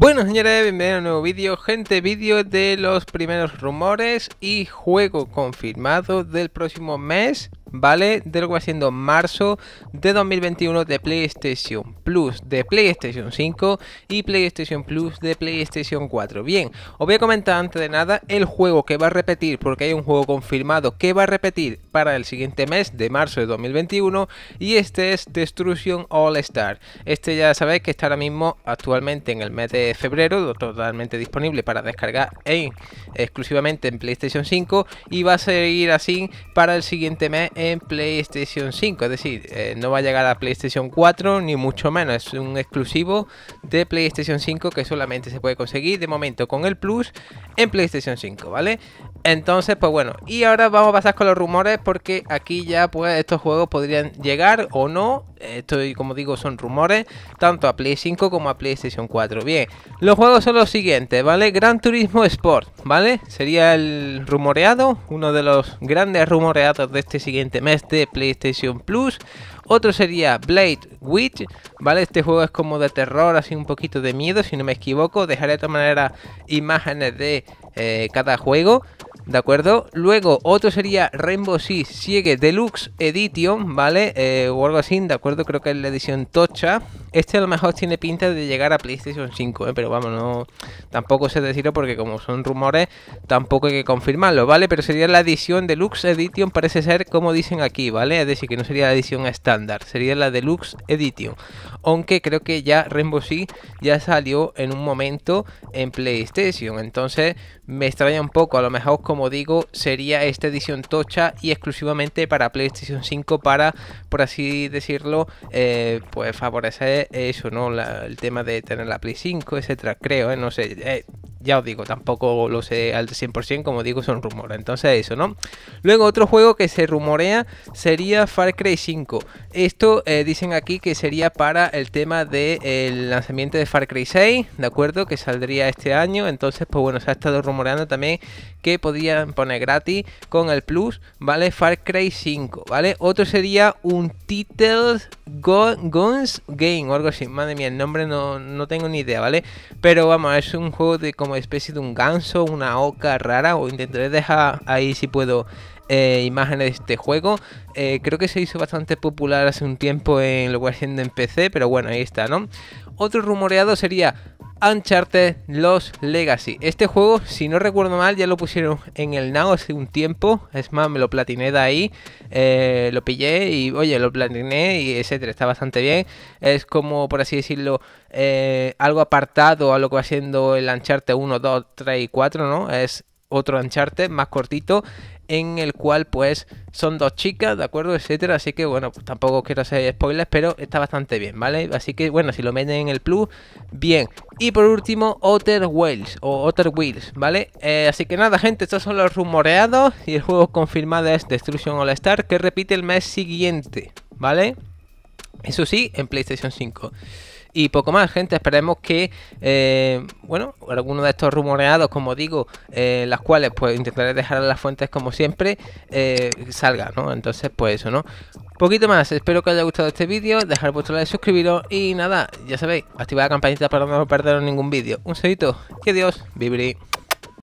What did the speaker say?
Bueno señores, bienvenidos a un nuevo vídeo, gente, vídeo de los primeros rumores y juego confirmado del próximo mes ¿vale? De lo que va siendo marzo de 2021 de PlayStation Plus, de PlayStation 5 y PlayStation Plus de PlayStation 4. Bien, os voy a comentar antes de nada el juego que va a repetir, porque hay un juego confirmado que va a repetir para el siguiente mes de marzo de 2021 y este es Destruction All Star. Este ya sabéis que está ahora mismo actualmente en el mes de febrero, totalmente disponible para descargar en, exclusivamente en PlayStation 5 y va a seguir así para el siguiente mes en PlayStation 5, es decir, eh, no va a llegar a PlayStation 4 ni mucho menos, es un exclusivo de PlayStation 5 que solamente se puede conseguir de momento con el Plus en PlayStation 5, ¿vale? Entonces, pues bueno, y ahora vamos a pasar con los rumores porque aquí ya pues estos juegos podrían llegar o no esto, como digo, son rumores tanto a Play 5 como a PlayStation 4. Bien, los juegos son los siguientes, ¿vale? Gran Turismo Sport, ¿vale? Sería el rumoreado, uno de los grandes rumoreados de este siguiente mes de PlayStation Plus. Otro sería Blade Witch, ¿vale? Este juego es como de terror, así un poquito de miedo, si no me equivoco. Dejaré de todas manera imágenes de eh, cada juego. ¿de acuerdo? Luego otro sería Rainbow Six Siege Deluxe Edition, ¿vale? Eh, o algo así, ¿de acuerdo? Creo que es la edición tocha. Este a lo mejor tiene pinta de llegar a PlayStation 5, ¿eh? pero vamos, no tampoco sé decirlo porque como son rumores, tampoco hay que confirmarlo, ¿vale? Pero sería la edición Deluxe Edition, parece ser como dicen aquí, ¿vale? Es decir, que no sería la edición estándar, sería la Deluxe Edition. Aunque creo que ya Rainbow Six ya salió en un momento en PlayStation, entonces me extraña un poco, a lo mejor como digo, sería esta edición tocha y exclusivamente para PlayStation 5 para, por así decirlo, eh, pues favorecer eso, ¿no? el tema de tener la Play 5, etcétera, creo, ¿eh? No sé, eh, ya os digo, tampoco lo sé al 100%, como digo, son rumores. Entonces eso, ¿no? Luego otro juego que se rumorea sería Far Cry 5. Esto eh, dicen aquí que sería para el tema del lanzamiento de Far Cry 6, ¿de acuerdo? Que saldría este año. Entonces, pues bueno, se ha estado rumoreando también que podían poner gratis con el Plus, ¿vale? Far Cry 5, ¿vale? Otro sería un Titles Guns Game o algo así. Madre mía, el nombre no, tengo ni idea, ¿vale? Pero vamos, es un juego de como especie de un ganso, una oca rara. O intentaré dejar ahí si puedo eh, imágenes de este juego. Eh, creo que se hizo bastante popular hace un tiempo en lo que haciendo en PC, pero bueno, ahí está, ¿no? Otro rumoreado sería Uncharted Los Legacy. Este juego, si no recuerdo mal, ya lo pusieron en el NAO hace un tiempo. Es más, me lo platiné de ahí. Eh, lo pillé y, oye, lo platiné y etcétera. Está bastante bien. Es como, por así decirlo, eh, algo apartado a lo que va siendo el Uncharted 1, 2, 3 y 4, ¿no? Es otro ancharte más cortito en el cual pues son dos chicas, ¿de acuerdo? Etcétera, así que bueno, pues, tampoco quiero hacer spoilers, pero está bastante bien, ¿vale? Así que bueno, si lo meten en el plus, bien. Y por último, Otter Wheels, o Otter Wheels, ¿vale? Eh, así que nada, gente, estos son los rumoreados y el juego confirmado es Destruction All Star, que repite el mes siguiente, ¿vale? Eso sí, en PlayStation 5 y poco más, gente. Esperemos que, eh, bueno, alguno de estos rumoreados, como digo, eh, las cuales pues intentaré dejar las fuentes como siempre, eh, salga, ¿no? Entonces, pues eso, ¿no? Poquito más, espero que os haya gustado este vídeo, dejar vuestro like, suscribiros y nada, ya sabéis, activar la campanita para no perderos ningún vídeo. Un saludo que adiós, vibri.